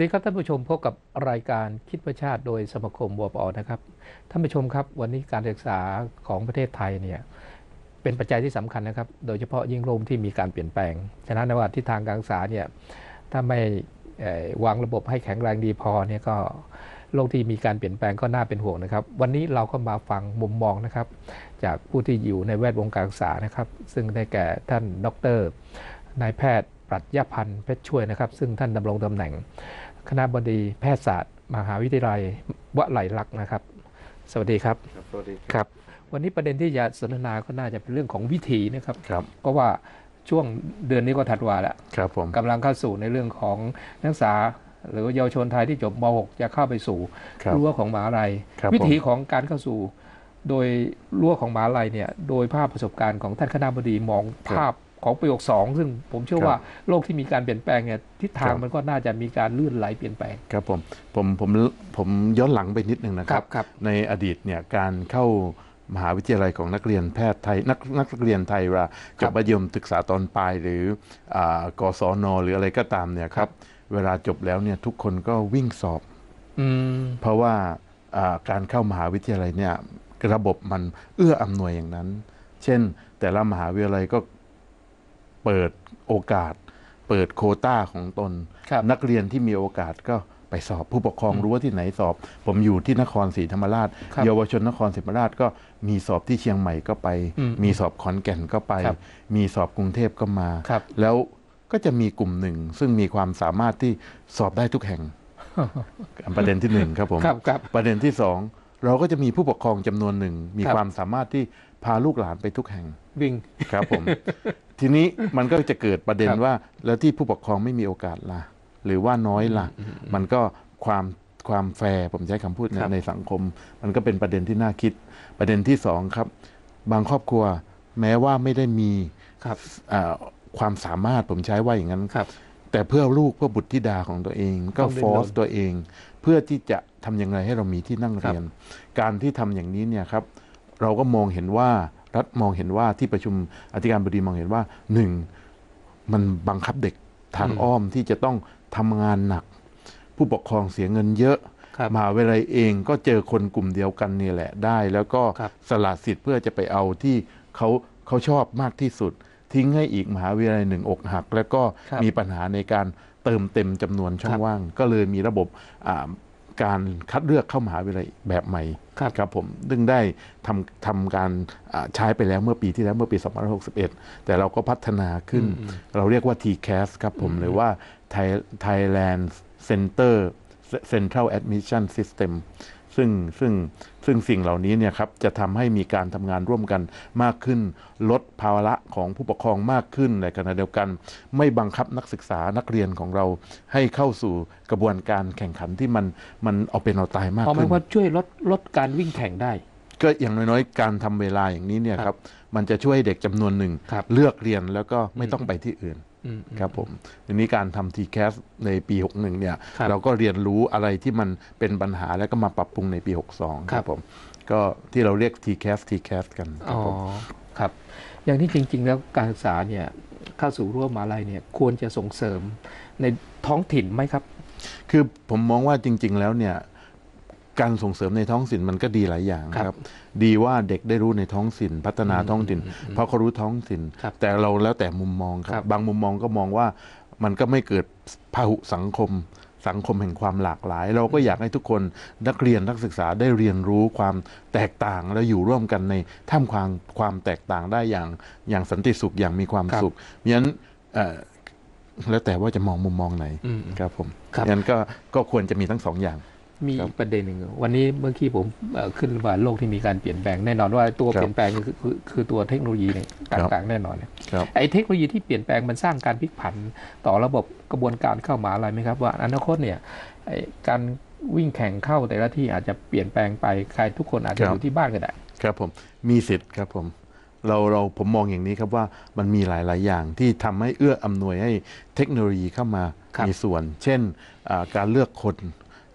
วัสดีครับท่านผู้ชมพบกับรายการคิดประชาติโดยสมาคมบวปอนะครับท่านผู้ชมครับวันนี้การศึกษาของประเทศไทยเนี่ยเป็นปัจจัยที่สำคัญนะครับ โดยเฉพาะยิ่งโลกที่มีการเปลี่ยนแปลงฉะนั้นในว่าทิศทางการศึกษาเนี่ยถ้าไม่วางระบบให้แข็งแรงดีพอเนี่ยก็โลกที่มีการเปลี่ยนแปลงก็น่าเป็นห่วงนะครับวันนี้เราก็มาฟังมุมมองนะครับจากผู้ที่อยู่ในแวดวงการศึกษานะครับ ซึ่งได้แก่ท่านดรนายแพทย์ปรัชญาพันธ์เพชรช่วยนะครับ ซึ่งท่านดำรงตำแหน่งคณะบดีแพทยศาสตร์ มหาวิทยาลัยวะไหลลักษ์นะครับ สวัสดีครับ สวัสดีครับ วันนี้ประเด็นที่จะสนทนาก็น่าจะเป็นเรื่องของวิธีนะครับครับเพราะว่าช่วงเดือนนี้ก็ถัดวาแล้วครับผมกำลังเข้าสู่ในเรื่องของนักศึกษาหรือเยาวชนไทยที่จบม .6 จะเข้าไปสู่รั้วของมหาลัยวิธีของการเข้าสู่ โดยรั้วของมหาลัยเนี่ย โดยภาพประสบการณ์ของท่านคณะบดีมองภาพของประโยคสองซึ่ง ผมเชื่อว่าโลกที่มีการเปลี่ยนแปลงเนี่ยทิศทางมันก็น่าจะมีการลื่นไหลเปลี่ยนแปลงครับผมผมผมผมย้อนหลังไปนิดนึงนะครับ ในอดีตเนี่ยการเข้ามหาวิทยาลัยของนักเรียนแพทย์ไทยนักนักเรียนไทยเวาจบประยมศึกษาตอนปลายหรือกศน หรืออะไรก็ตามเนี่ยครับเวลาจบแล้วเนี่ยทุกคนก็วิ่งสอบเพราะว่าการเข้ามหาวิทยาลัยเนี่ยระบบมันเอื้ออำนวยอย่างนั้น เช่น แต่ละมหาวิทยาลัยก็เปิดโอกาสเปิดโคต้าของตนนักเรียนที่มีโอกาสก็ไปสอบผู้ปกครองรู้ว่าที่ไหนสอบ ผมอยู่ที่นครศรีธรรมราช เยาวชนนครศรีธรรมราชก็มีสอบที่เชียงใหม่ก็ไป มีสอบขอนแก่นก็ไป มีสอบกรุงเทพก็มา แล้วก็จะมีกลุ่มหนึ่งซึ่งมีความสามารถที่สอบได้ทุกแห่ง ประเด็นที่หนึ่งครับผม ประเด็นที่สองเราก็จะมีผู้ปกครองจำนวนหนึ่งมีความสามารถที่พาลูกหลานไปทุกแห่ง วิ่งครับผมทีนี้มันก็จะเกิดประเด็นว่าแล้วที่ผู้ปกครองไม่มีโอกาสล่ะ หรือว่าน้อยล่ะ มันก็ความความแฟร์ผมใช้คำพูดในสังคม มันก็เป็นประเด็นที่น่าคิด ประเด็นที่สองครับบางครอบครัวแม้ว่าไม่ได้มีครับความสามารถผมใช้ว่าอย่างนั้นครับ แต่เพื่อลูกเพื่อบุตรธิดาของตัวเอง ก็ฟอสตัวเอง เพื่อที่จะทํำยังไงให้เรามีที่นั่งเรียน การที่ทำอย่างนี้เนี่ยครับ เราก็มองเห็นว่ารัฐมองเห็นว่าที่ประชุมอธิการบดีมองเห็นว่าหนึ่งมันบังคับเด็กทางอ้อมที่จะต้องทำงานหนัก ผู้ปกครองเสียเงินเยอะมหาวิาลยเองก็เจอคนกลุ่มเดียวกันนี่แหละได้แล้วก็สละสิทธิ์เพื่อจะไปเอาที่เขาเขาชอบมากที่สุด ทิ้งให้อีกมหาวิทยาลัยหนึ่งอกหัก แล้วก็มีปัญหาในการเติมเต็มจำนวนช่องว่าง ก็เลยมีระบบการคัดเลือกเข้ามหาวิทยาลัยแบบใหม่ครับผมซึ่งได้ทำทำการใช้ไปแล้วเมื่อปีที่แล้วเมื่อปี 2561 แต่เราก็พัฒนาขึ้น เราเรียกว่า TCAS ครับผมหรือว่า Thailand Center Central Admission System ซึ่งซึ่ง ซึ่งสิ่งเหล่านี้เนี่ยครับจะทำให้มีการทำงานร่วมกันมากขึ้น ลดภาระของผู้ปกครองมากขึ้นในขณะเดียวกัน ไม่บังคับนักศึกษานักเรียนของเราให้เข้าสู่กระบวนการแข่งขันที่มันมันเอาเป็นเอาตายมากขึ้นเพราะว่าช่วยลดลดการวิ่งแข่งได้ ก็อย่างน้อยๆ การทำเวลาอย่างนี้เนี่ยครับมันจะช่วยเด็กจำนวนหนึ่ง เลือกเรียนแล้วก็ไม่ต้องไปที่อื่นครับผมทีนี้การทำทีแคสในปี 61 เนี่ย เราก็เรียนรู้อะไรที่มันเป็นปัญหาแล้วก็มาปรับปรุงในปี 62 ครับผม ก็ที่เราเรียก t c a s t c a s กันครับผมครับ อย่างที่จริง ๆ แล้วการศึกษาเนี่ยเข้าสู่ร่วมมาลัยเนี่ยควรจะส่งเสริมในท้องถิ่นไหมครับ คือผมมองว่าจริง ๆ แล้วเนี่ยการส่งเสริมในท้องสินมันก็ดีหลายอย่างครับ ดีว่าเด็กได้รู้ในท้องสินพัฒนาท้องถิ่นเพราะเขารู้ท้องสินแต่เราแล้วแต่มุมมองครับ บางมุมมองก็มองว่ามันก็ไม่เกิดพหุสังคมสังคมแห่งความหลากหลาย เราก็อยากให้ทุกคนนักเรียนนักศึกษาได้เรียนรู้ความแตกต่างและอยู่ร่วมกันในท่ามกลางความแตกต่างได้อย่างอย่างสันติสุขอย่างมีความสุขมิฉะนั้นแล้วแต่ว่าจะมองมุมมองไหนครับผมงั้นก็ก็ควรจะมีทั้งสองอย่างมีประเด็นหนึ่งวันนี้เมื่อกี้ผมขึ้นว่าโลกที่มีการเปลี่ยนแปลงแน่นอนว่าตัวเปลี่ยนแปลงคือคือตัวเทคโนโลยีต่างๆแน่นอนเนี่ยไอ้เทคโนโลยีที่เปลี่ยนแปลงมันสร้างการพลิกผันต่อระบบกระบวนการเข้ามาอะไรไหมครับว่าอนาคตเนี่ยการวิ่งแข่งเข้าแต่ละที่อาจจะเปลี่ยนแปลงไปใครทุกคนอาจจะอยู่ที่บ้านก็ได้ครับผมมีสิทธิ์ครับผมเราเราผมมองอย่างนี้ครับว่ามันมีหลายๆ อย่างที่ทำให้เอื้ออำนวยให้เทคโนโลยีเข้ามามีส่วน เช่นการเลือกคน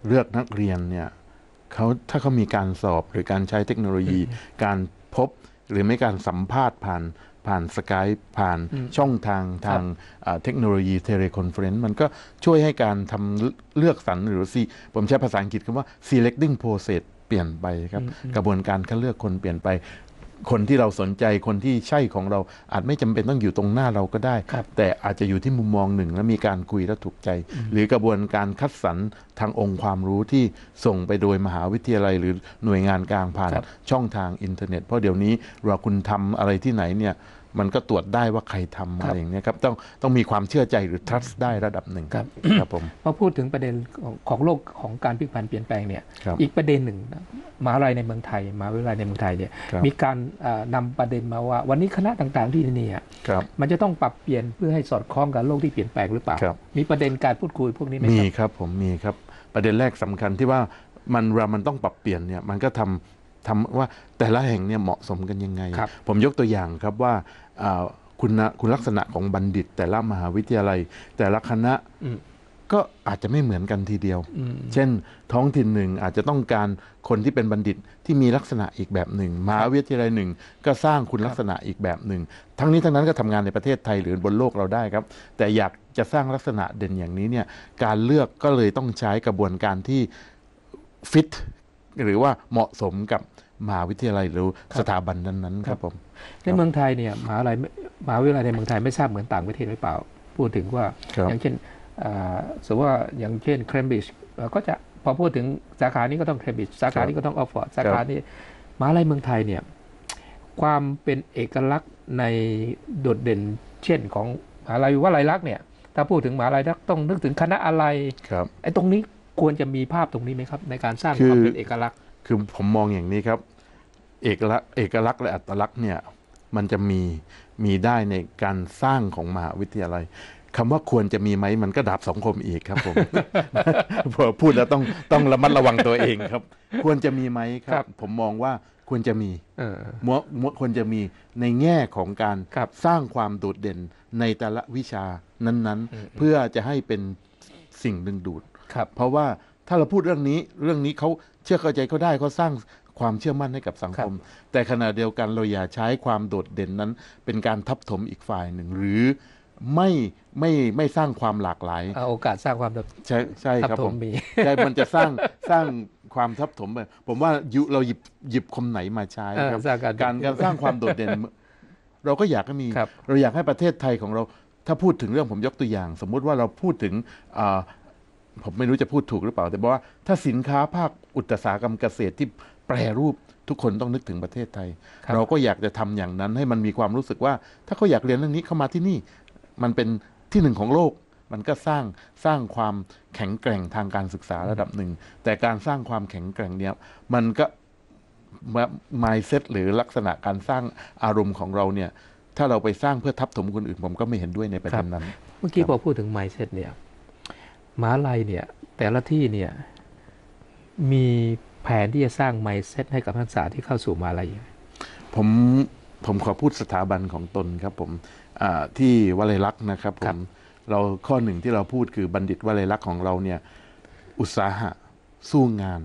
เลือกนักเรียนเนี่ยเขาถ้าเขามีการสอบหรือการใช้เทคโนโลยี การพบ หรือไม่การสัมภาษณ์ผ่านผ่านสกาย ผ่านช่องทางทางเทคโนโลยีเทเลคอนเฟรนซ์มันก็ช่วยให้การทำเลือกสรรหรือซีผมใช้ภาษาอังกฤษคำว่า selecting process เปลี่ยนไปครับ กระบวนการคัดเลือกคนเปลี่ยนไปคนที่เราสนใจคนที่ใช่ของเราอาจไม่จำเป็นต้องอยู่ตรงหน้าเราก็ได้ แต่อาจจะอยู่ที่มุมมองหนึ่งและมีการคุยและถูกใจ หรือกระบวนการคัดสรรทางองค์ความรู้ที่ส่งไปโดยมหาวิทยาลัย หรือหน่วยงานกลางผ่านช่องทางอินเทอร์เน็ต เพราะเดี๋ยวนี้เราคุณทำอะไรที่ไหนเนี่ยมันก็ตรวจได้ว่าใครทำอะไรอย่างนี้ครับต้องต้องมีความเชื่อใจหรือ trust ได้ระดับหนึ่งครับครับผมพอพูดถึงประเด็นของโลกของการพิพันธ์เปลี่ยนแปลงเนี่ยอีกประเด็นหนึ่งมาอะไรในเมืองไทยมาวิทยาลัยในเมืองไทยเนี่ยมีการนำประเด็นมาว่า วันนี้คณะต่างๆที่นี่มันจะต้องปรับเปลี่ยนเพื่อให้สอดคล้องกับโลกที่เปลี่ยนแปลงหรือเปล่ามีประเด็นการพูดคุยพวกนี้ไหมมีครับ ผมมีครับประเด็นแรกสำคัญที่ว่ามันเรา มันต้องปรับเปลี่ยนเนี่ยมันก็ทำทำว่าแต่ละแห่งเนี่ยเหมาะสมกันยังไงผมยกตัวอย่างครับว่าคุณคุณลักษณะของบัณฑิตแต่ละมหาวิทยาลัย แต่ละคณะก็อาจจะไม่เหมือนกันทีเดียว เช่นท้องถิ่นหนึ่งอาจจะต้องการคนที่เป็นบัณฑิตที่มีลักษณะอีกแบบหนึ่งมหาวิทยาลัยหนึ่งก็สร้างคุณลักษณะอีกแบบหนึ่งทั้งนี้ทั้งนั้นก็ทำงานในประเทศไทยหรือบนโลกเราได้ครับ แต่อยากจะสร้างลักษณะเด่นอย่างนี้เนี่ยการเลือกก็เลยต้องใช้กระบวนการที่ฟิตหรือว่าเหมาะสมกับมหาวิทยาลัยหรือสถาบันนั้นนครับผมในเมืองไทยเนี่ยมหาลัยมหาวิทยาลัยในเมืองไทยไม่ทราบเหมือนต่างประเทศหรือเปล่า พูดถึงว่าอย่างเช่นสมมติว่าอย่างเช่นเคมบริดจ์ก็จะพอพูดถึงสาขานี้ก็ต้องเคมบริดจ์สาขานี้ก็ต้องออฟฟอร์ดสาขานี้มหาลัยเมืองไทยเนี่ยความเป็นเอกลักษณ์ในโดดเด่น เช่นของมหาลัยวลัยลักษณ์เนี่ย ถ้าพูดถึงมหาลัยลักต้องนึกถึงคณะอะไรไอ้ตรงนี้ควรจะมีภาพตรงนี้ไหมครับ ในการสร้างความเป็นเอกลักษณ์คือผมมองอย่างนี้ครับเอกลักษณ์เอกลักษณ์และอัตลักษณ์เนี่ยมันจะมีมีได้ในการสร้างของมหาวิทยาลัยคำว่าควรจะมีไหมมันก็ดาบสองคมอีกครับผมพอพูดแล้วต้องต้องระมัดระวังตัวเองครับ ควรจะมีไหมครับ ผมมองว่าควรจะมีมควรจะมีในแง่ของการสร้างความโดดเด่นในแต่ละวิชานั้น ๆ เพื่อจะให้เป็นสิ่งดึงดูดเพราะว่าถ้าเราพูดเรื่องนี้เรื่องนี้เขาเชื่อเข้าใจเขาได้เขาสร้างความเชื่อมั่นให้กับสังคม แต่ขณะเดียวกันเราอย่าใช้ความโดดเด่นนั้น เป็นการทับถมอีกฝ่ายหนึ่งหรือไม่ไม่ไม่สร้างความหลากหลายโอกาสสร้างความใช่ใช่ครับผมใช่ มันจะสร้างสร้างความทับถมไปผมว่ายุเราหยิบหยิบคมไหนมาใช้ครับการการสร้างความโดดเด่น เราก็อยากให้มีเราอยากให้ประเทศไทยของเรา ถ้าพูดถึงเรื่องผมยกตัวอย่าง สมมุติว่าเราพูดถึงผมไม่รู้จะพูดถูกหรือเปล่า แต่บอกว่าถ้าสินค้าภาคอุตสาหกรรมเกษตรที่แปรรูปทุกคนต้องนึกถึงประเทศไทย เราก็อยากจะทำอย่างนั้นให้มันมีความรู้สึกว่า ถ้าเขาอยากเรียนเรื่องนี้เข้ามาที่นี่ มันเป็นที่หนึ่งของโลก มันก็สร้างสร้างความแข็งแกร่งทางการศึกษาระดับหนึ่งแต่การสร้างความแข็งแกร่งเนี้ยมันก็มายเซตหรือลักษณะการสร้างอารมณ์ของเราเนี่ย ถ้าเราไปสร้างเพื่อทับถมคนอื่น ผมก็ไม่เห็นด้วยในประเด็นนั้น เมื่อกี้พอพูดถึงไมเซ็ตเนี่ยมาลัยเนี่ย แต่ละที่เนี่ยมีแผนที่จะสร้างไมเซ็ตให้กับนักศึกษาที่เข้าสู่มาอะไร ผมผมขอพูดสถาบันของตนครับ ผมที่วลัยลักษณ์นะครับผมเราข้อหนึ่งที่เราพูดคือบัณฑิตวลัยลักษณ์ของเราเนี่ยอุตสาหะสู้งาน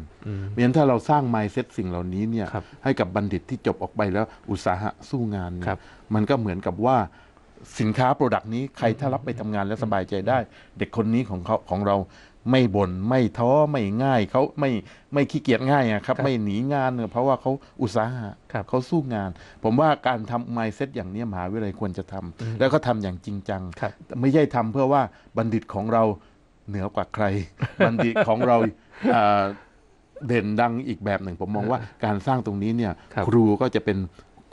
เพราะนถ้าเราสร้างไมเซ็ตสิ่งเหล่านี้เนี่ยให้กับบัณฑิตที่จบออกไปแล้วอุตสาหะสู้งานเนี่ยมันก็เหมือนกับว่าสินค้าโปรดักต์นี้ ใครถ้ารับไปทำงานแล้วสบายใจได้ เด็กคนนี้ของเขาของเราไม่บน่นไม่ท้อไม่ง่าย เขาไม่ไม่ขี้เกียจง่ายอะครับ ไม่หนีงานเพราะว่าเขาอุตสาหะเขาสู้งาน ผมว่าการทำไมเซ็ตอย่างนี้มหาวิทยาลัยควรจะทำ แล้วก็ทำอย่างจริงจังไม่ใช่ทำเพื่อว่าบัณฑิตของเราเหนือกว่าใคร บัณฑิตของเราเด่นดังอีกแบบหนึ่ง ผมมองว่าการสร้างตรงนี้เนี่ย ครูก็จะเป็น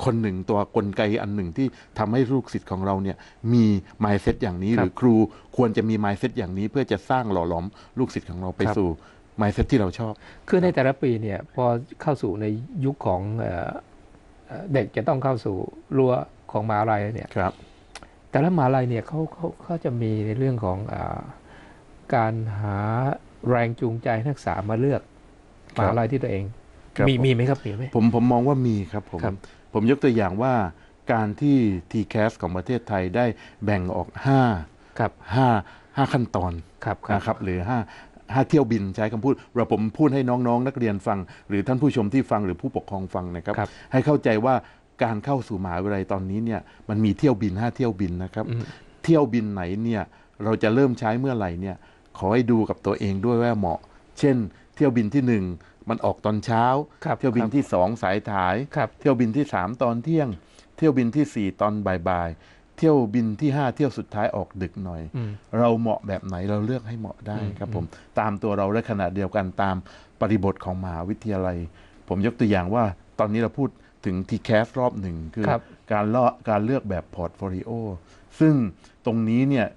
คนหนึ่งตัวกลไกอันหนึ่งที่ทำให้ลูกศิษย์ของเราเนี่ยมีมายเซตอย่างนี้หรือครูควรจะมีมายเซตอย่างนี้ เพื่อจะสร้างหล่อหลอมลูกศิษย์ของเราไปสู่มายเซตที่เราชอบคือในแต่ละปีเนี่ยพอเข้าสู่ในยุคของเด็กจะต้องเข้าสู่รั้วของมหาลัยเนี่ยครับ แต่ละมหาลัยเนี่ยเขาเขาเขาจะมีในเรื่องของอการหาแรงจูงใจนักศึกษามาเลือกมหาลัยที่ตัวเองมี มีไหมครับมีไหมผมผมมองว่ามีครับผมผมยกตัวอย่างว่าการที่ t c a s ของประเทศไทยได้แบ่งออก 5ครับ5 5 ขั้นตอนครับนะครับหรือ5ห้าเที่ยวบินใช้คำพูดเราผมพูดให้น้องๆ นักเรียนฟัง หรือท่านผู้ชมที่ฟังหรือผู้ปกครองฟังนะครับรบให้เข้าใจว่าการเข้าสู่มหาวิทยาลัยตอนนี้เนี่ยมันมีเที่ยวบิน 5 เที่ยวบินนะครับ เที่ยวบินไหนเนี่ยเราจะเริ่มใช้เมื่อไหร่เนี่ยขอให้ดูกับตัวเองด้วยว่าเหมาะ เช่น เที่ยวบินที่ 1มันออกตอนเช้า เที่ยวบินที่สองสายถ่ายเที่ยวบินที่สามตอนเที่ยง เที่ยวบินที่สี่ตอนบ่ายเที่ยวบินที่ห้าเที่ยวสุดท้ายออกดึกหน่อยเราเหมาะแบบไหนเราเลือกให้เหมาะได้ครับผมตามตัวเราและขณะเดียวกันตามปริบทของมหาวิทยาลัย ผมยกตัวอย่างว่าตอนนี้เราพูดถึงทีแคสรอบหนึ่งคือคการเลาะการเลือกแบบพอร์ตโฟลิโอซึ่งตรงนี้เนี่ย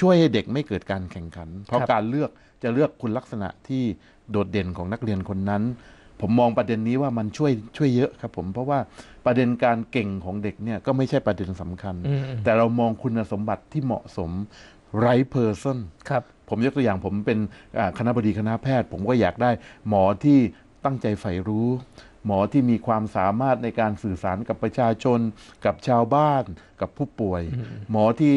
ช่วยให้เด็กไม่เกิดการแข่งขัน เพราะการเลือกจะเลือกคุณลักษณะที่โดดเด่นของนักเรียนคนนั้น ผมมองประเด็นนี้ว่ามันช่วยช่วยเยอะครับผมเพราะว่าประเด็นการเก่งของเด็กเนี่ยก็ไม่ใช่ประเด็นสำคัญ แต่เรามองคุณสมบัติที่เหมาะสมไรเพอร์ซนครับ ผมยกตัวอย่างผมเป็นคณะบดีคณะแพทย์ ผมก็อยากได้หมอที่ตั้งใจใฝ่รู้ หมอที่มีความสามารถในการสื่อสารกับประชาชน กับชาวบ้าน กับผู้ป่วย หมอที่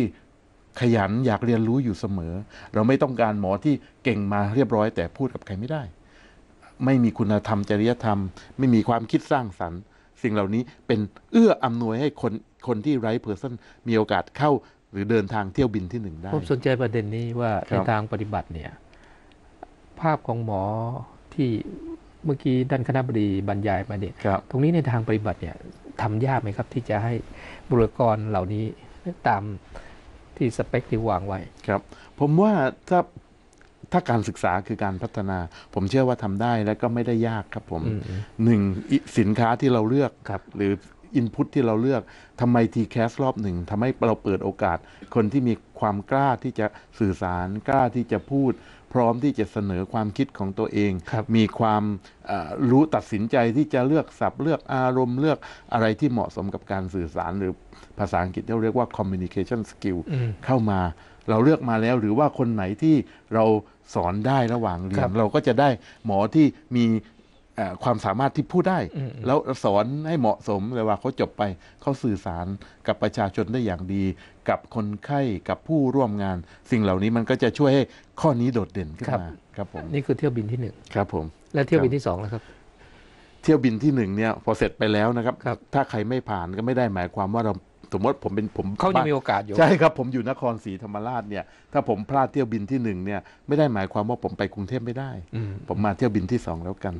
ขยันอยากเรียนรู้อยู่เสมอ เราไม่ต้องการหมอที่เก่งมาเรียบร้อย แต่พูดกับใครไม่ได้ ไม่มีคุณธรรมจริยธรรม ไม่มีความคิดสร้างสรรค์สิ่งเหล่านี้เป็นเอื้ออำนวยให้คนคนที่ไร้เพอร์ซันมีโอกาสเข้าหรือเดินทางเที่ยวบินที่หนึ่งได้ ผมสนใจประเด็นนี้ว่าในทางปฏิบัติเนี่ย ภาพของหมอที่เมื่อกี้ด้านคณะบดีบรรยายมาเนี่ยตรงนี้ในทางปฏิบัติเนี่ยทำยากไหมครับ ที่จะให้บุคลากรเหล่านี้ตามที่สเปคที่วางไว้ครับ ผมว่าถ้าถ้าการศึกษาคือการพัฒนา ผมเชื่อว่าทำได้และก็ไม่ได้ยากครับ ผมหนึ่งสินค้าที่เราเลือกรหรืออินพุตที่เราเลือกทำไมทีแคสรอบหนึ่งทำให้เราเปิดโอกาส คนที่มีความกล้าที่จะสื่อสารกล้าที่จะพูดร้อมที่จะเสนอความคิดของตัวเอง มีความรู้ตัดสินใจที่จะเลือกศัพท์เลือกอารมณ์เลือกอะไรที่เหมาะสมกับการสื่อสารหรือภาษาอังกฤษที่เรียกว่า communication skill เข้ามา เราเลือกมาแล้วหรือว่าคนไหนที่เราสอนได้ระหว่างเรียน เราก็จะได้หมอที่มีความสามารถที่พูดได้แล้วสอนให้เหมาะสมเลยว่าเขาจบไปเขาสื่อสารกับประชาชนได้อย่างดี กับคนไข้กับผู้ร่วมงาน สิ่งเหล่านี้มันก็จะช่วยให้ข้อนี้โดดเด่นขึ้นมาครับผม นี่คือเที่ยวบินที่หนึ่งครับผม และเที่ยวบินที่สองแล้วครับ เที่ยวบินที่หนึ่งเนี่ยพอเสร็จไปแล้วนะครับ ถ้าใครไม่ผ่านก็ไม่ได้หมายความว่าเราสมมติผมเป็นผมเขายังมีโอกาสอยู่ใช่ครับผมอยู่นครศรีธรรมราชเนี่ยถ้าผมพลาดเที่ยวบินที่หนึ่งเนี่ยไม่ได้หมายความว่าผมไปกรุงเทพไม่ได้ ผมมาเที่ยวบินที่สองแล้วกัน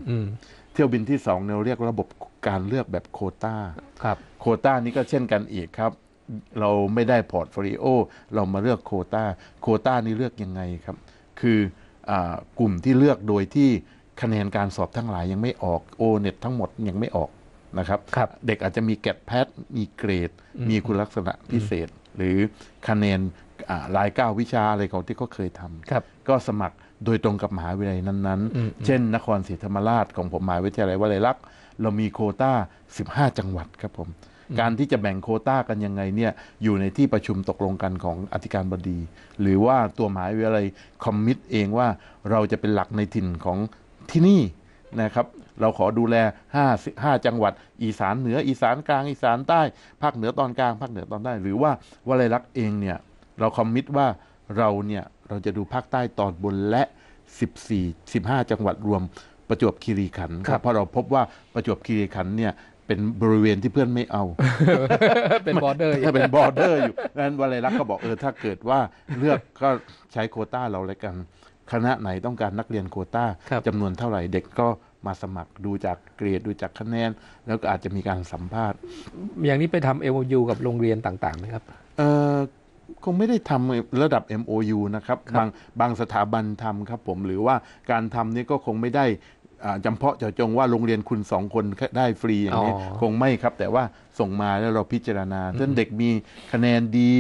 เที่ยวบินที่สองเราเรียกระบบการเลือกแบบโคต้าครับโคต้านี้ก็เช่นกันอีกครับเราไม่ได้พอร์ตโฟลิโอเรามาเลือกโคต้าโคต้านี้เลือกยังไงครับคือกลุ่มที่เลือกโดยที่คะแนนการสอบทั้งหลายยังไม่ออกโอเน็ตทั้งหมดยังไม่ออกนะครับรบเด็กอาจจะมีแกดแพท มีเกรด มีคุณลักษณะพิเศษ หรือคะแนนรายเก้าวิชาอะไรของที่เขาเคยทำก็สมัครโดยตรงกับมหาวิทยาลัยนั้นๆ เช่น นครศรีธรรมราช ของผมมหาวิทยาลัยวลัยลักษณ์เรามีโคต้า 15 จังหวัดครับผม การที่จะแบ่งโคต้ากันยังไงเนี่ยอยู่ในที่ประชุมตกลงกันของอธิการบดี หรือว่าตัวมหาวิทยาลัยคอมมิตเองว่าเราจะเป็นหลักในถิ่นของที่นี่นะครับเราขอดูแล5 5จังหวัดอีสานเหนืออีสานกลางอีสานใต้ ภาคเหนือตอนกลางภาคเหนือตอนใต้ หรือว่าวลัยลักษณ์เองเนี่ย เราคอมมิตว่าเราเนี่ยเราจะดูภาคใต้ตอนบนและ 14 15 จังหวัดรวม ประจวบคีรีขันธ์ครับเพราะเราพบว่าประจวบคีรีขันธ์เนี่ยเป็นบริเวณที่เพื่อนไม่เอา เป็นบอร์เดอร์ถ้าเป็นบอร์เดอร์ อยู่นั้นวลัยลักษณ์ก็บอกเออถ้าเกิดว่าเลือกก็ใช้โคต้าเราแล้วกันคณะไหนต้องการนักเรียนโคต้าจำนวนเท่าไหร่ เด็กก็มาสมัครดูจากเกรด ดูจากคะแนน แล้วก็อาจจะมีการสัมภาษณ์อย่างนี้ไปทำเอ u กับโรงเรียนต่างๆไหมครับ เออคงไม่ได้ทำระดับ MOU นะครับบางบางสถาบันทำครับผม หรือว่าการทำนี้ก็คงไม่ได้จำเพาะเจาะจงว่าโรงเรียนคุณสองคนได้ฟรีอย่างนี้คงไม่ครับ แต่ว่าส่งมาแล้วเราพิจารณาเช่นเด็กมีคะแนนดี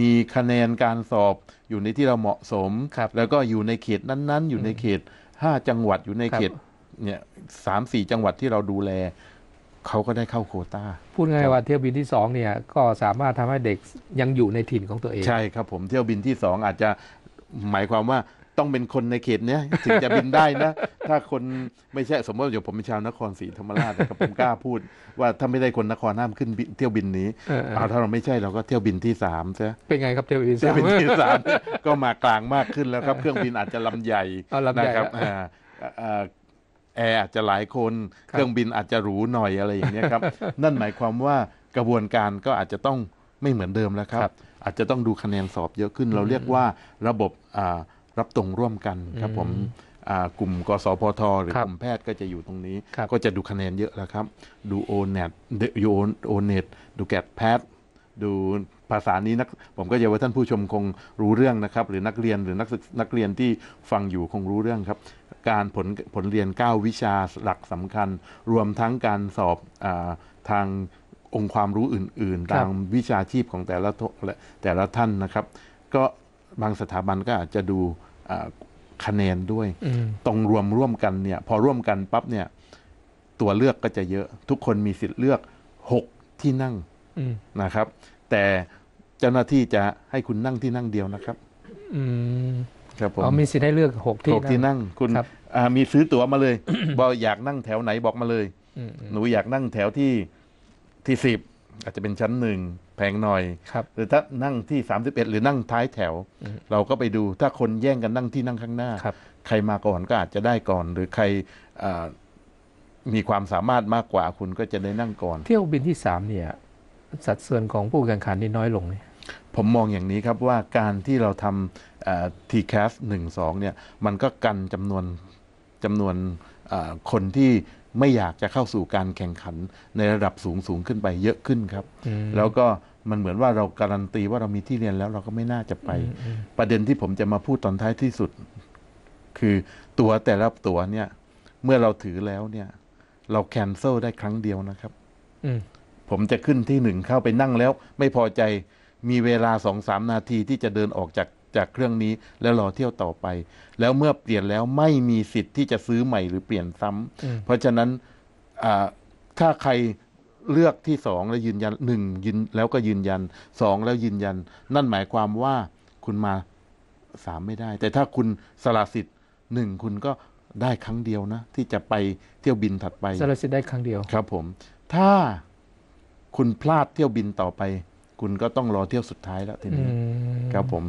มีคะแนนการสอบอยู่ในที่เราเหมาะสมแล้วก็อยู่ในเขตนั้นๆ อยู่ในเขต5จังหวัดอยู่ในเขตเนี่ยสามสี่จังหวัดที่เราดูแล เขาก็ได้เข้าโคต้าพูดง่ายว่าเที่ยวบินที่สองเนี่ยก็สามารถทำให้เด็กยังอยู่ในถิ่นของตัวเอง ใช่ครับผมเที่ยวบินที่สองอาจจะหมายความว่าต้องเป็นคนในเขตเนี้ยถึงจะบินได้นะ ถ้าคนไม่ใช่สมมติอย่างผมเป็นชาวนครศรีธรรมราชนะครับผมกล้าพูด ว่าถ้าไม่ได้คนนครห้ามขึ้นเที่ยวบินนี้เอาถ้าเราไม่ใช่เราก็เที่ยวบินที่สามใช่เป็นไงครับเที่ยวบินเที่ยวบินที่สามก็มากลางมากขึ้นแล้วครับ เครื่องบินอาจจะลำใหญ่นะครับแอร์อาจจะหลายคนเครื่องบินอาจจะหรูหน่อยอะไรอย่างนี้ครับนั่นหมายความว่ากระบวนการก็อาจจะต้องไม่เหมือนเดิมแล้วครับอาจจะต้องดูคะแนนสอบเยอะขึ้นเราเรียกว่าระบบอ่ารับตรงร่วมกันครับผมกลุ่มกสพทหรือกลุ่มแพทย์ก็จะอยู่ตรงนี้ ก็จะดูคะแนนเยอะแล้วครับ ดูโอเน็ตดูโอเน็ตดูแกดแพทย์ดูภาษานี้นักผมก็จะว่าท่านผู้ชมคงรู้เรื่องนะครับ หรือนักเรียนหรือนักนักเรียนที่ฟังอยู่คงรู้เรื่องครับ การผลผลเรียน9วิชาหลักสำคัญ รวมทั้งการสอบอทางองค์ความรู้อื่นๆตามวิชาชีพของแต่ละแต่ละท่านนะครับ ก็บางสถาบันก็อาจจะดูคะแนนด้วย ตรงรวมร่วมกันเนี่ย พอร่วมกันปั๊บเนี่ย ตัวเลือกก็จะเยอะ ทุกคนมีสิทธิ์เลือกหกที่นั่งนะครับ แต่เจ้าหน้าที่จะให้คุณนั่งที่นั่งเดียวนะครับครับผมมีสิทธิ์ให้เลือกหกที่หกที่นั่งคุณมีซื้อตั๋วมาเลย บอกอยากนั่งแถวไหนบอกมาเลยหนูอยากนั่งแถวที่ที่สิบอาจจะเป็นชั้นหนึ่งแพงหน่อยครับหรือถ้านั่งที่ 31 หรือนั่งท้ายแถว เราก็ไปดูถ้าคนแย่งกันนั่งที่นั่งข้างหน้า ใครมาก่อน ก็อาจจะได้ก่อน หรือใครมีความสามารถมากกว่าคุณก็จะได้นั่งก่อน เที่ยวบินที่สามเนี่ย สัดส่วนของผู้แข่งขันนี่น้อยลงเนี่ยผมมองอย่างนี้ครับว่าการที่เราทำทีแคสหนึ่งสองเนี่ย มันก็กันจำนวนจำนวนคนที่ไม่อยากจะเข้าสู่การแข่งขันในระดับสูงสูงขึ้นไปเยอะขึ้นครับ แล้วก็มันเหมือนว่าเราการันตีว่าเรามีที่เรียนแล้ว เราก็ไม่น่าจะไป ประเด็นที่ผมจะมาพูดตอนท้ายที่สุด คือตัวแต่ละตัวเนี่ย เมื่อเราถือแล้วเนี่ย เราแคนเซิลได้ครั้งเดียวนะครับผมจะขึ้นที่หนึ่งเข้าไปนั่งแล้วไม่พอใจมีเวลาสองสามนาทีที่จะเดินออกจากจากเครื่องนี้แล้วรอเที่ยวต่อไป แล้วเมื่อเปลี่ยนแล้วไม่มีสิทธิ์ที่จะซื้อใหม่หรือเปลี่ยนซ้ำ เพราะฉะนั้นถ้าใครเลือกที่สองแล้วยืนยันหนึ่งยืนแล้วก็ยืนยันสองแล้วยืนยัน นั่นหมายความว่าคุณมาสามไม่ได้ แต่ถ้าคุณสละสิทธิ์หนึ่งคุณก็ได้ครั้งเดียวนะ ที่จะไปเที่ยวบินถัดไป สละสิทธิ์ได้ครั้งเดียว ครับผม ถ้าคุณพลาดเที่ยวบินต่อไป คุณก็ต้องรอเที่ยวสุดท้ายแล้วทีนี้ครับผม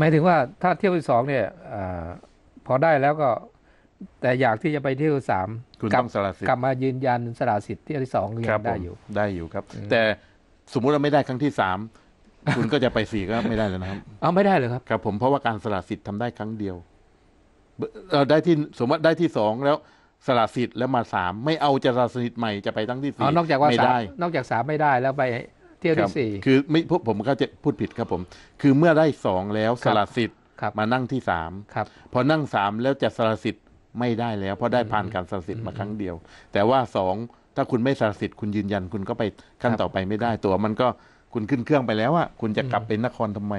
หมายถึงว่าถ้าเที่ยวที่สองเนี่ยอพอได้แล้วก็ แต่อยากที่จะไปเที่ยวสามคุณต้องสละสิทธิ์กลับมายืนยันสละสิทธิ์เที่ยวที่สองยังได้อยู่ได้อยู่ครับ แต่สมมุติเราไม่ได้ครั้งที่สามคุณก็จะไปสี่ก็ไม่ได้แล้วนะครับเอาไม่ได้เลยครับครับผมเพราะว่าการสละสิทธิ์ทำได้ครั้งเดียวเราได้ที่สมมติได้ที่สองแล้วสละสิทธิ์แล้วมาสามไม่เอาจะสละสิทธิ์ใหม่จะไปตั้งที่สี่นอกจากว่าไม่ได้ นอกจากสามไม่ได้แล้วไปเที่ยวที่สี่คือไม่พวกผมก็จะพูดผิดครับผม คือเมื่อได้สองแล้วสละสิทธิ์มานั่งที่สาม พอนั่งสามแล้วจะสละสิทธิ์ไม่ได้แล้ว เพราะได้ผ่านการสละสิทธิ์มาครั้งเดียว แต่ว่าสองถ้าคุณไม่สละสิทธิ์คุณยืนยันคุณก็ไปขั้นต่อไปไม่ได้ตัว มันก็คุณขึ้นเครื่องไปแล้วอ่ะคุณจะกลับไปนครทำไม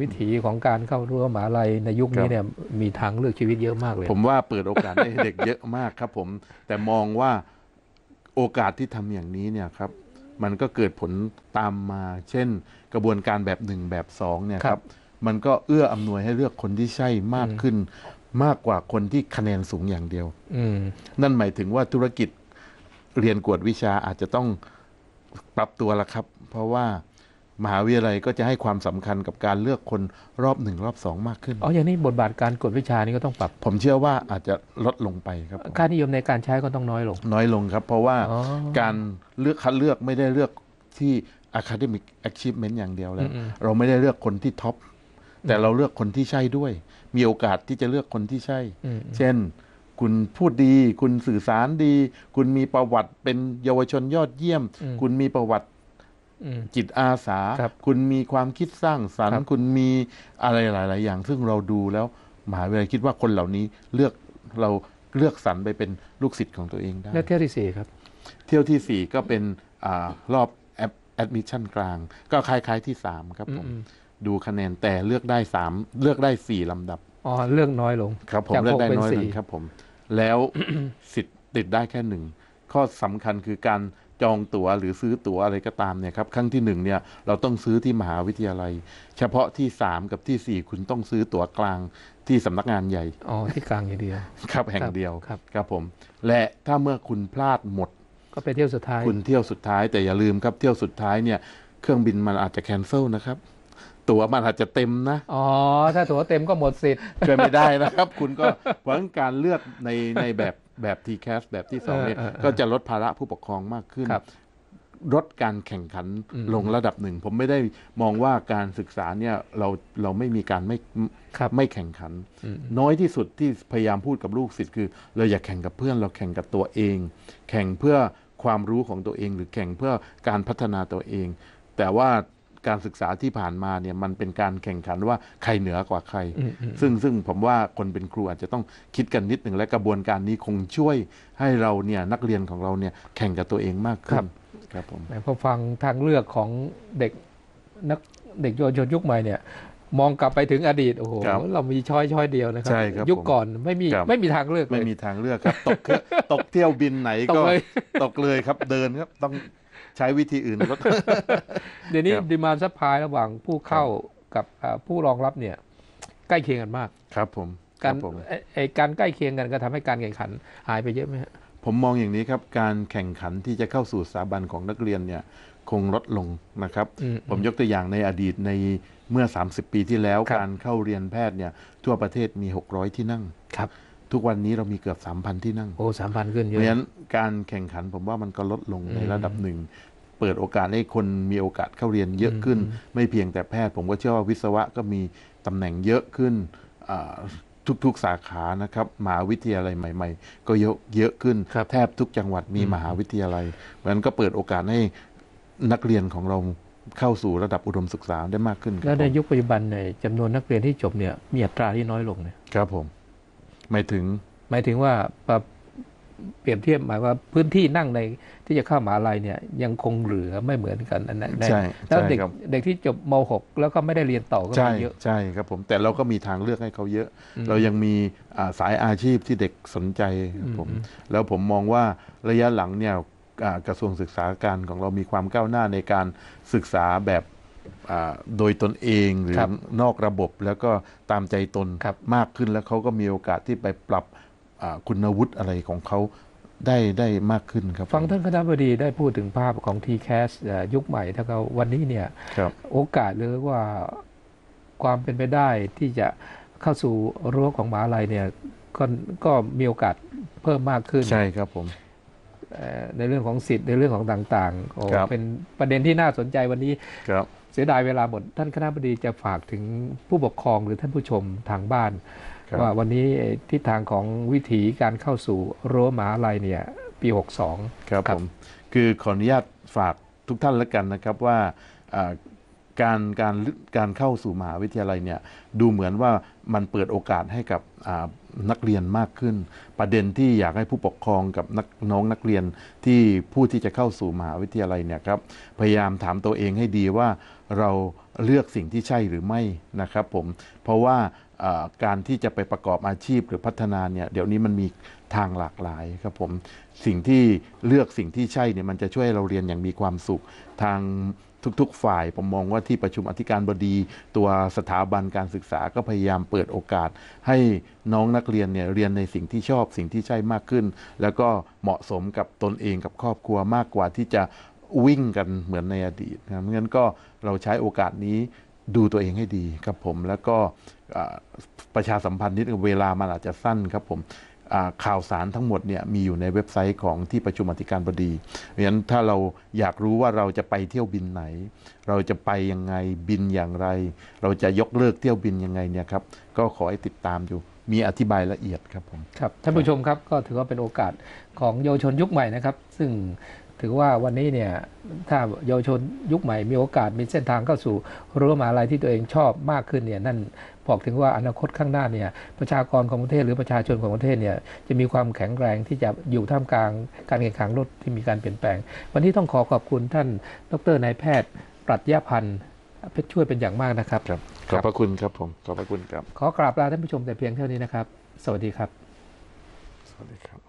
วิถีของการเข้ารั้วมหาลัยในยุคนี้เนี่ย มีทางเลือกชีวิตเยอะมากเลย ผมว่าเปิดโอกาสให้เด็กเยอะมากครับ ผม แต่มองว่าโอกาสที่ทำอย่างนี้เนี่ยครับมันก็เกิดผลตามมา เช่นกระบวนการแบบหนึ่งแบบสองเนี่ยครับ มันก็เอื้ออำนวยให้เลือกคนที่ใช่มากขึ้น มากกว่าคนที่คะแนนสูงอย่างเดียว นั่นหมายถึงว่าธุรกิจเรียนกวดวิชาอาจจะต้องปรับตัวละครับ เพราะว่ามหาวิทยาลัยก็จะให้ความสำคัญกับการเลือกคนรอบหนึ่งรอบสองมากขึ้น อ๋อ อย่างนี้บทบาทการกดวิชานี้ก็ต้องปรับ ผมเชื่อว่าอาจจะลดลงไปครับ ค่านิยมในการใช้ก็ต้องน้อยลง น้อยลงครับ เพราะว่าการเลือกคัดเลือกไม่ได้เลือกที่ academic achievement อย่างเดียวแล้วเราไม่ได้เลือกคนที่ท็อป แต่เราเลือกคนที่ใช่ด้วย มีโอกาสที่จะเลือกคนที่ใช่ เช่น คุณพูดดี คุณสื่อสารดี คุณมีประวัติเป็นเยาวชนยอดเยี่ยม คุณมีประวัติจิตอาสาคคุณมีความคิดสร้างสรรค์คุณมีอะไรหลาย ๆ อย่าง ซึ่งเราดูแล้ว มหาวิทยาลัยคิดว่าคนเหล่านี้เลือกเราเลือกสรรไปเป็นลูกศิษย์ของตัวเองได้และเที่ยวที่สี่ครับ เที่ยวที่สี่ก็เป็นอรอบแอดมิชชั่นกลาง ก็คล้าย ๆ ที่สามครับผม ดูคะแนนแต่เลือกได้สามเลือกได้สี่ลำดับ อ๋อ เลือกน้อยลง ครับ ผมเลือกได้น้อยลงครับผม แล้วสิทธิ์ติดได้แค่หนึ่งข้อสำคัญคือการจองตั๋วหรือซื้อตั๋วอะไรก็ตามเนี่ยครับครั้งที่1เนี่ยเราต้องซื้อที่มหาวิทยาลัยเฉพาะที่3กับที่4คุณต้องซื้อตั๋วกลางที่สำนักงานใหญ่อ๋อที่กลางอย่างเดียวครับแห่งเดียวครับครับผม และถ้าเมื่อคุณพลาดหมด ก็ไปเที่ยวสุดท้าย คุณเที่ยวสุดท้ายแต่อย่าลืมครับเที่ยวสุดท้ายเนี่ย เครื่องบินมันอาจจะแคนเซิลนะครับตั๋วมันอาจจะเต็มนะ อ๋อถ้าตั๋วเต็มก็หมดสิทธิ์ช่วยไม่ได้นะครับ คุณก็หวังการเลือกในในแบบแบบ t c a s สแบบที่สองเนี่ย ก็จะลดภาระผู้ปกครองมากขึ้นลดการแข่งขันลงระดับหนึ่ง ผมไม่ได้มองว่าการศึกษาเนี่ยเราเราไม่มีการไม่ไม่แข่งขัน น้อยที่สุดที่พยายามพูดกับลูกศิษย์คือ เราอย่าแข่งกับเพื่อน เราแข่งกับตัวเอง แข่งเพื่อความรู้ของตัวเอง หรือแข่งเพื่อการพัฒนาตัวเอง แต่ว่าการศึกษาที่ผ่านมาเนี่ยมันเป็นการแข่งขันว่าใครเหนือกว่าใคร ซึ่งซึ่งผมว่าคนเป็นครูอาจจะต้องคิดกันนิดหนึ่งและกระบวนการนี้คงช่วยให้เราเนี่ยนักเรียนของเราเนี่ยแข่งกับตัวเองมากขึ้นครับผมพอฟังทางเลือกของเด็กนักเด็กเยาวชนยุคใหม่เนี่ย มองกลับไปถึงอดีตโอ้โหเรามีช้อยช้อยเดียวนะครับรบยุคก่อนไม่มีไม่มีทางเลือกไม่มีทางเลือกครับตกตกเที่ยวบินไหนก็ ตกเลยครับเดินครับต้องใช้วิธีอื่นลดเดี๋ยวนี้ดีมานซัพพลายระหว่างผู้เข้ากับผู้รองรับเนี่ย ใกล้เคียงกันมาก ครับ ผม การไอการใกล้เคียงกันก็ทำให้การแข่งขันหายไปเยอะไหมรัผมมองอย่างนี้ครับ การแข่งขันที่จะเข้าสู่สถาบันของนักเรียนเนี่ย คงลดลงนะครับ ผมยกตัวอย่างในอดีตในเมื่อ30ปีที่แล้วการเข้าเรียนแพทย์เนี่ยทั่วประเทศมี600ที่นั่งครับทุกวันนี้เรามีเกือบสามพันที่นั่ง โอ้ สามพันขึ้นเยอะ เพราะฉะนั้นการแข่งขันผมว่ามันก็ลดลงในระดับหนึ่ง เปิดโอกาสให้คนมีโอกาสเข้าเรียนเยอะขึ้น ไม่เพียงแต่แพทย์ผมก็เชื่อว่าวิศวะก็มีตำแหน่งเยอะขึ้นทุกๆสาขานะครับมหาวิทยาลัยใหม่ๆ ก็เยอะเยอะขึ้นแทบทุกจังหวัดมีมหาวิทยาลัย เพราะฉะนั้นก็เปิดโอกาสให้นักเรียนของเราเข้าสู่ระดับอุดมศึกษาได้มากขึ้นแล้วในยุคปัจจุบันเนี่ยจำนวนนักเรียนที่จบเนี่ยมีอัตราที่น้อยลงเนี่ยครับผมหมายถึง หมายถึงว่าเปรียบเทียบหมายว่าพื้นที่นั่งในที่จะเข้ามหาลัยเนี่ยยังคงเหลือไม่เหมือนกันนนใช่แล้วเด็กเด็กที่จบม .6 แล้วก็ไม่ได้เรียนต่อก็มีเยอะใช่ครับผม แต่เราก็มีทางเลือกให้เขาเยอะ เรายังมีสายอาชีพที่เด็กสนใจครับผม แล้วผมมองว่าระยะหลังเนี่ยกระทรวงศึกษาการของเรามีความก้าวหน้าในการศึกษาแบบโดยตนเองหรือรนอกระบบแล้วก็ตามใจตนมากขึ้นแล้วเขาก็มีโอกาสที่ไปปรับคุณวุฒิอะไรของเขาได้ได้มากขึ้นครับ ฟังท่านคณะบดีได้พูดถึงภาพของ t c a s สยุคใหม่ ถ้าเขาวันนี้เนี่ยโอกาสหรือว่าความเป็นไปได้ที่จะเข้าสู่รั้วของมหาลัยเนี่ยก็ก็มีโอกาสเพิ่มมากขึ้น ใช่ครับผมในเรื่องของสิทธิ์ ในเรื่องของต่างๆเป็นประเด็นที่น่าสนใจวันนี้ครับสียดายเวลาหมดท่านคณะบดีจะฝากถึงผู้ปกครองหรือท่านผู้ชมทางบ้าน ว่าวันนี้ทิศทางของวิถีการเข้าสู่รั้วมหาลัยเนี่ย ปี 62 ครับผม คือขออนุญาตฝากทุกท่านแล้วกันนะครับว่าการการการเข้าสู่มหาวิทยาลัยเนี่ยดูเหมือนว่ามันเปิดโอกาสให้กับนักเรียนมากขึ้น ประเด็นที่อยากให้ผู้ปกครองกับนักน้องนักเรียนที่ผู้ที่จะเข้าสู่มหาวิทยาลัยเนี่ยครับพยายามถามตัวเองให้ดีว่า เราเลือกสิ่งที่ใช่หรือไม่นะครับผมเพราะว่าการที่จะไปประกอบอาชีพหรือพัฒนาเนี่ยเดี๋ยวนี้มันมีทางหลากหลายครับผมสิ่งที่เลือกสิ่งที่ใช่เนี่ยมันจะช่วยเราเรียนอย่างมีความสุขทางทุกๆ ฝ่ายผมมองว่าที่ประชุมอธิการบดีตัวสถาบันการศึกษาก็พยายามเปิดโอกาสให้น้องนักเรียนเนี่ยเรียนในสิ่งที่ชอบสิ่งที่ใช่มากขึ้น แล้วก็เหมาะสมกับตนเองกับครอบครัวมากกว่าที่จะวิ่งกันเหมือนในอดีตนะงั้นก็เราใช้โอกาสนี้ดูตัวเองให้ดีครับผมแล้วก็ประชาสัมพันธ์นิดเวลามันอาจจะสั้นครับผมข่าวสารทั้งหมดเนี่ยมีอยู่ในเว็บไซต์ของที่ประชุมอธิการบดีเพราะฉะนั้นถ้าเราอยากรู้ว่าเราจะไปเที่ยวบินไหน เราจะไปยังไงบินอย่างไร เราจะยกเลิกเที่ยวบินยังไงเนี่ยครับ ก็ขอให้ติดตามอยู่ มีอธิบายละเอียดครับผม ครับท่านผู้ชมครับก็ถือว่าเป็นโอกาสของเยาวชนยุคใหม่นะครับ ซึ่งถือว่าวันนี้เนี่ยถ้าเยาวชนยุคใหม่มีโอกาสมีเส้นทางเข้าสู่รั้วมหาลัยที่ตัวเองชอบมากขึ้นเนี่ยนั่นบอกถึงว่าอนาคตข้างหน้าเนี่ย ประชากรของประเทศ หรือประชาชนของประเทศเนี่ยจะมีความแข็งแรงที่จะอยู่ท่ามกลางการแข่งขันรถที่มีการเปลี่ยนแปลง วันนี้ต้องขอขอบคุณท่านดรนายแพทย์ปรัชญาพันธ์เพ่รช่วยเป็นอย่างมากนะครับ ครับขอบพระคุณครับผม ขอบพระคุณครับขอกราบลาท่านผู้ชมแต่เพียงเท่านี้นะครับ สวัสดีครับ สวัสดีครับ